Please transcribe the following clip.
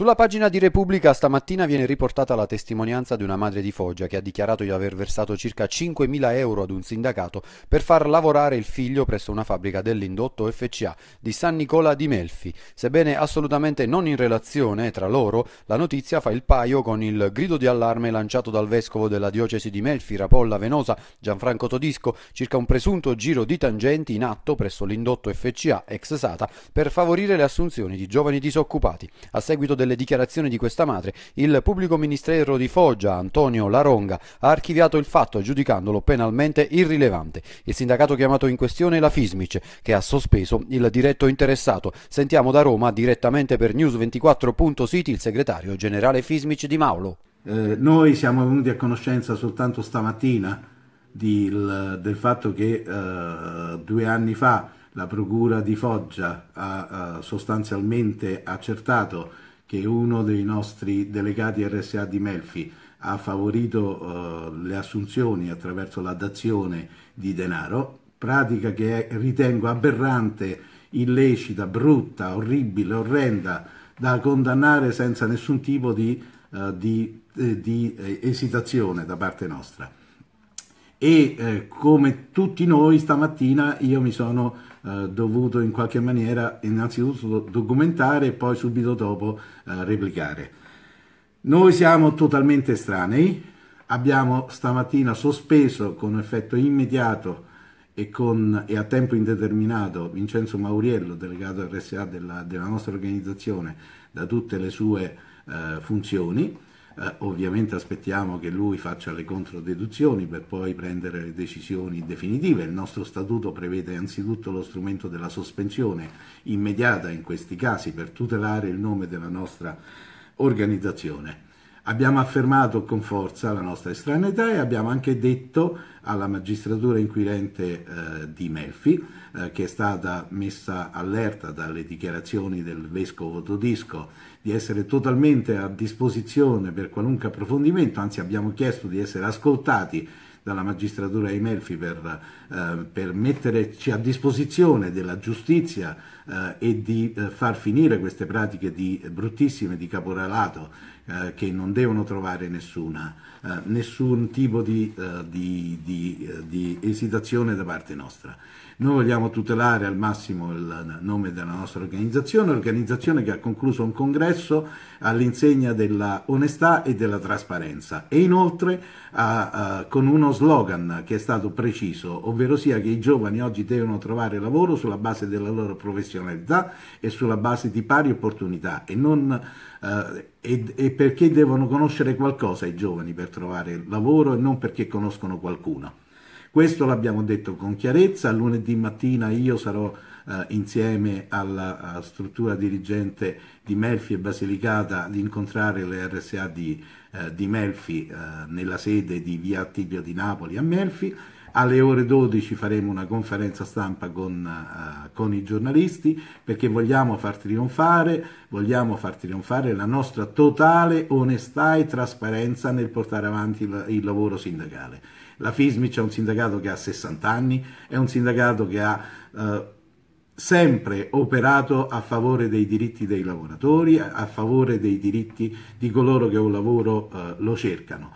Sulla pagina di Repubblica stamattina viene riportata la testimonianza di una madre di Foggia che ha dichiarato di aver versato circa 5.000 euro ad un sindacato per far lavorare il figlio presso una fabbrica dell'indotto FCA di San Nicola di Melfi. Sebbene assolutamente non in relazione tra loro, la notizia fa il paio con il grido di allarme lanciato dal vescovo della diocesi di Melfi, Rapolla Venosa, Gianfranco Todisco, circa un presunto giro di tangenti in atto presso l'indotto FCA ex Sata per favorire le assunzioni di giovani disoccupati. A seguito delle delle dichiarazioni di questa madre, il pubblico ministero di Foggia, Antonio Laronga, ha archiviato il fatto giudicandolo penalmente irrilevante. Il sindacato chiamato in questione è la Fismic, che ha sospeso il diretto interessato. Sentiamo da Roma direttamente per News24.City il segretario generale Fismic di Maulo. Eh, noi siamo venuti a conoscenza soltanto stamattina di, il, del fatto che eh, due anni fa la Procura di Foggia ha eh, sostanzialmente accertato che uno dei nostri delegati RSA di Melfi, ha favorito eh, le assunzioni attraverso la dazione di denaro, pratica che ritengo aberrante, illecita, brutta, orribile, orrenda, da condannare senza nessun tipo di, eh, di, eh, di eh, esitazione da parte nostra e eh, come tutti noi stamattina io mi sono eh, dovuto in qualche maniera innanzitutto documentare e poi subito dopo eh, replicare. Noi siamo totalmente estranei, abbiamo stamattina sospeso con effetto immediato e, con, e, a tempo indeterminato Vincenzo Mauriello, delegato RSA della, della nostra organizzazione, da tutte le sue eh, funzioni eh, ovviamente aspettiamo che lui faccia le controdeduzioni per poi prendere le decisioni definitive. Il nostro statuto prevede anzitutto lo strumento della sospensione immediata in questi casi per tutelare il nome della nostra organizzazione. Abbiamo affermato con forza la nostra estraneità e abbiamo anche detto alla magistratura inquirente eh, di Melfi, eh, che è stata messa allerta dalle dichiarazioni del vescovo Todisco, di essere totalmente a disposizione per qualunque approfondimento, anzi abbiamo chiesto di essere ascoltati dalla magistratura di Melfi per, eh, per metterci a disposizione della giustizia eh, e di eh, far finire queste pratiche di, bruttissime di caporalato eh, che non devono trovare nessuna, eh, nessun tipo di, eh, di, di esitazione da parte nostra. Noi vogliamo tutelare al massimo il nome della nostra organizzazione, organizzazione che ha concluso un congresso all'insegna della onestà e della trasparenza e inoltre con uno uno slogan che è stato preciso, ovvero sia che i giovani oggi devono trovare lavoro sulla base della loro professionalità e sulla base di pari opportunità e, non, eh, e, e perché devono conoscere qualcosa i giovani per trovare lavoro e non perché conoscono qualcuno. Questo l'abbiamo detto con chiarezza, lunedì mattina io sarò eh, insieme alla struttura dirigente di Melfi e Basilicata di incontrare le RSA di, eh, di Melfi eh, nella sede di via Attilio di Napoli a Melfi. Alle ore 12 faremo una conferenza stampa con, uh, con, i giornalisti perché vogliamo far, trionfare, vogliamo far trionfare la nostra totale onestà e trasparenza nel portare avanti il, il lavoro sindacale. La FISMIC è un sindacato che ha 60 anni, è un sindacato che ha... Uh, sempre operato a favore dei diritti dei lavoratori, a favore dei diritti di coloro che un lavoro eh, lo cercano.